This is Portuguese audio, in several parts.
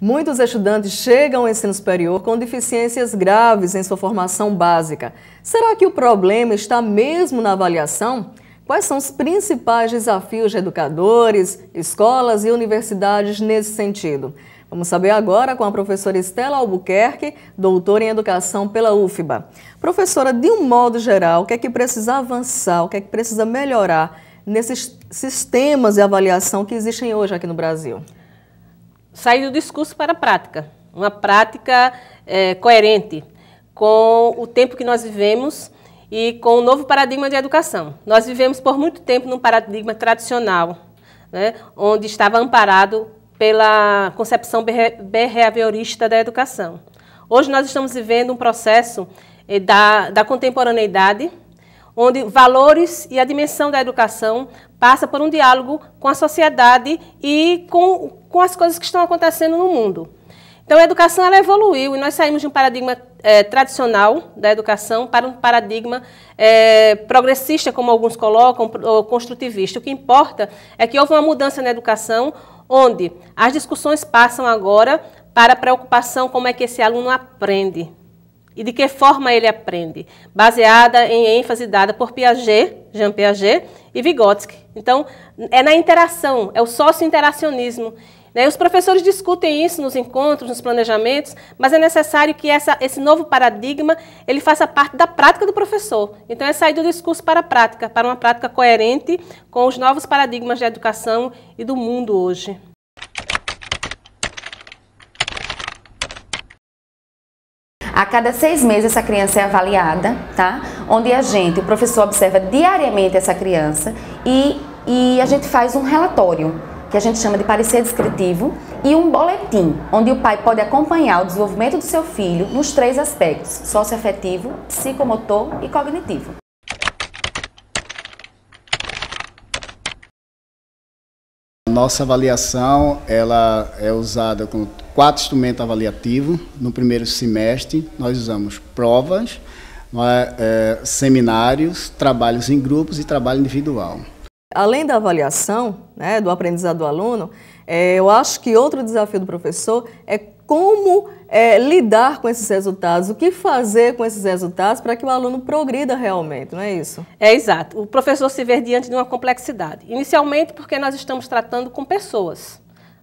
Muitos estudantes chegam ao ensino superior com deficiências graves em sua formação básica. Será que o problema está mesmo na avaliação? Quais são os principais desafios de educadores, escolas e universidades nesse sentido? Vamos saber agora com a professora Estela Albuquerque, doutora em Educação pela UFBA. Professora, de um modo geral, o que é que precisa avançar, o que é que precisa melhorar nesses sistemas de avaliação que existem hoje aqui no Brasil? sair do discurso para a prática, uma prática é, coerente com o tempo que nós vivemos e com o novo paradigma de educação. Nós vivemos por muito tempo num paradigma tradicional, né, onde estava amparado pela concepção behaviorista da educação. Hoje nós estamos vivendo um processo eh, da, da contemporaneidade, onde valores e a dimensão da educação passa por um diálogo com a sociedade e com, com as coisas que estão acontecendo no mundo. Então, a educação ela evoluiu e nós saímos de um paradigma é, tradicional da educação para um paradigma é, progressista, como alguns colocam, ou construtivista. O que importa é que houve uma mudança na educação, onde as discussões passam agora para a preocupação como é que esse aluno aprende, e de que forma ele aprende, baseada em ênfase dada por Piaget, Jean Piaget e Vygotsky. Então, é na interação, é o sócio-interacionismo. Né? Os professores discutem isso nos encontros, nos planejamentos, mas é necessário que essa, esse novo paradigma ele faça parte da prática do professor. Então, é sair do discurso para a prática, para uma prática coerente com os novos paradigmas da educação e do mundo hoje. A cada seis meses essa criança é avaliada, tá? Onde a gente, o professor observa diariamente essa criança e, e a gente faz um relatório que a gente chama de parecer descritivo, e um boletim, onde o pai pode acompanhar o desenvolvimento do seu filho nos três aspectos: socioafetivo, psicomotor e cognitivo. nossa avaliação ela é usada com quatro instrumentos avaliativos. No primeiro semestre, nós usamos provas, é, é, seminários, trabalhos em grupos e trabalho individual além da avaliação, né, do aprendizado do aluno, é, eu acho que outro desafio do professor é como é, lidar com esses resultados, o que fazer com esses resultados para que o aluno progrida realmente, não é isso? É exato. O professor se vê diante de uma complexidade. Inicialmente, porque nós estamos tratando com pessoas.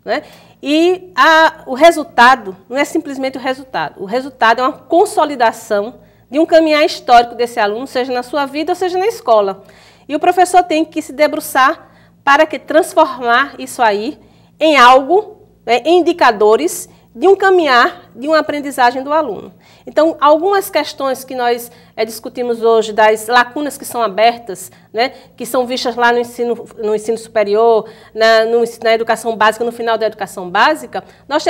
Né? E a, o resultado não é simplesmente o resultado. O resultado é uma consolidação de um caminhar histórico desse aluno, seja na sua vida ou seja na escola. E o professor tem que se debruçar para que transformar isso aí em algo, né, em indicadores de um caminhar, de uma aprendizagem do aluno. Então, algumas questões que nós é, discutimos hoje, das lacunas que são abertas, né, que são vistas lá no ensino, no ensino superior, na, no, na educação básica, no final da educação básica, nós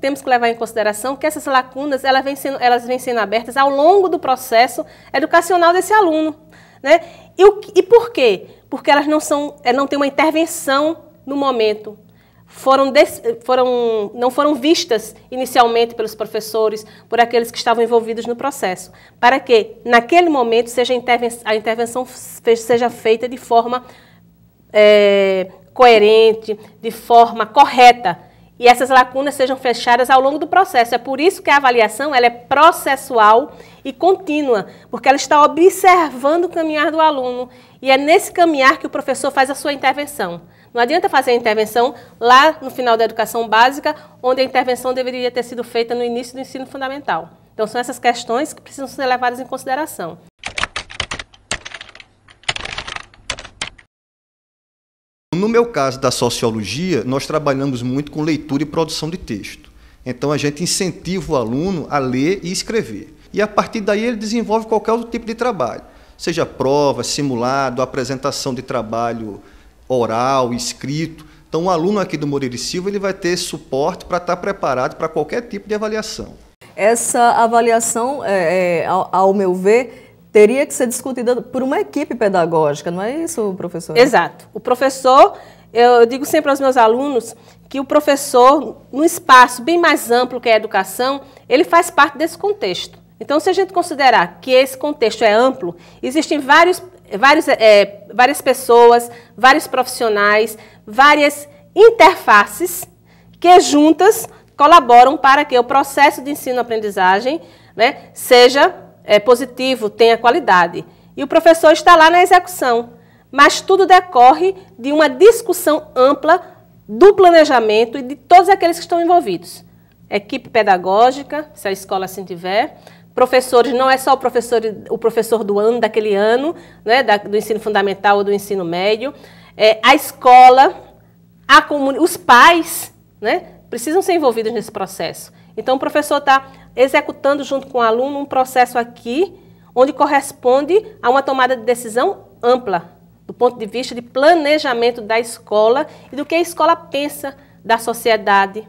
temos que levar em consideração que essas lacunas elas vêm, sendo, elas vêm sendo abertas ao longo do processo educacional desse aluno. Né? E, o, e por quê? Porque elas não, são, eh, não têm uma intervenção no momento. Foram, des, foram, não foram vistas inicialmente pelos professores, por aqueles que estavam envolvidos no processo, para que naquele momento seja intervenção, a intervenção seja feita de forma é, coerente, de forma correta, e essas lacunas sejam fechadas ao longo do processo. É por isso que a avaliação ela é processual e contínua, porque ela está observando o caminhar do aluno e é nesse caminhar que o professor faz a sua intervenção. Não adianta fazer a intervenção lá no final da educação básica, onde a intervenção deveria ter sido feita no início do ensino fundamental. Então, são essas questões que precisam ser levadas em consideração. No meu caso da sociologia, nós trabalhamos muito com leitura e produção de texto. Então, a gente incentiva o aluno a ler e escrever e a partir daí ele desenvolve qualquer outro tipo de trabalho, seja prova, simulado, apresentação de trabalho oral, escrito. Então, o um aluno aqui do Moreira Silva ele vai ter suporte para estar preparado para qualquer tipo de avaliação. Essa avaliação, é, é, ao, ao meu ver, teria que ser discutida por uma equipe pedagógica, não é isso, professor? Exato. O professor, eu digo sempre aos meus alunos que o professor, num espaço bem mais amplo que a educação, ele faz parte desse contexto. Então, se a gente considerar que esse contexto é amplo, existem vários, vários, é, várias pessoas, vários profissionais, várias interfaces que juntas colaboram para que o processo de ensino-aprendizagem né, seja é, positivo, tenha qualidade. E o professor está lá na execução, mas tudo decorre de uma discussão ampla do planejamento e de todos aqueles que estão envolvidos. Equipe pedagógica, se a escola assim tiver, professores, não é só o professor, o professor do ano, daquele ano, né, da, do ensino fundamental ou do ensino médio, é, a escola, a os pais né, precisam ser envolvidos nesse processo. Então, o professor está executando junto com o aluno um processo aqui, onde corresponde a uma tomada de decisão ampla, do ponto de vista de planejamento da escola e do que a escola pensa da sociedade,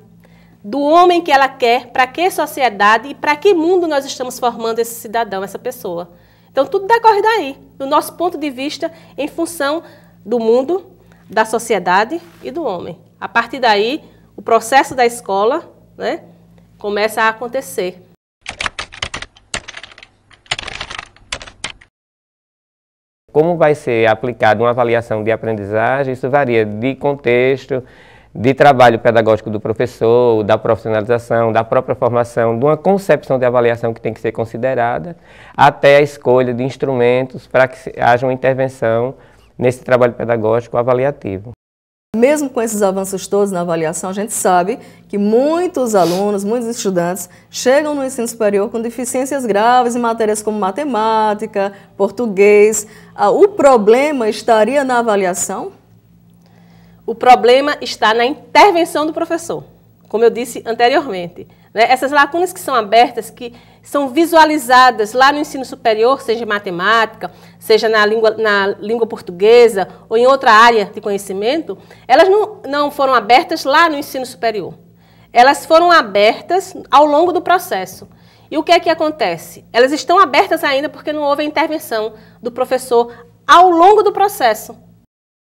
do homem que ela quer, para que sociedade e para que mundo nós estamos formando esse cidadão, essa pessoa. Então tudo decorre daí, do nosso ponto de vista, em função do mundo, da sociedade e do homem. A partir daí, o processo da escola né, começa a acontecer. Como vai ser aplicada uma avaliação de aprendizagem, isso varia de contexto, de trabalho pedagógico do professor, da profissionalização, da própria formação, de uma concepção de avaliação que tem que ser considerada, até a escolha de instrumentos para que haja uma intervenção nesse trabalho pedagógico avaliativo. Mesmo com esses avanços todos na avaliação, a gente sabe que muitos alunos, muitos estudantes chegam no ensino superior com deficiências graves em matérias como matemática, português. Ah, o problema estaria na avaliação? O problema está na intervenção do professor, como eu disse anteriormente. Né? Essas lacunas que são abertas, que são visualizadas lá no ensino superior, seja em matemática, seja na língua, na língua portuguesa ou em outra área de conhecimento, elas não, não foram abertas lá no ensino superior. Elas foram abertas ao longo do processo. E o que é que acontece? Elas estão abertas ainda porque não houve a intervenção do professor ao longo do processo.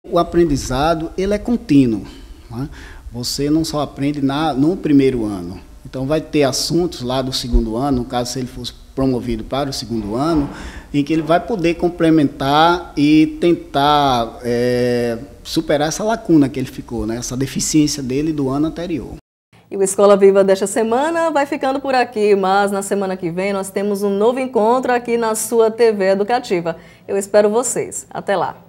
O aprendizado ele é contínuo. Né? Você não só aprende na, no primeiro ano. Então vai ter assuntos lá do segundo ano, no caso se ele fosse promovido para o segundo ano, em que ele vai poder complementar e tentar é, superar essa lacuna que ele ficou, né? essa deficiência dele do ano anterior. E o Escola Viva desta semana vai ficando por aqui, mas na semana que vem nós temos um novo encontro aqui na sua TV Educativa. Eu espero vocês. Até lá!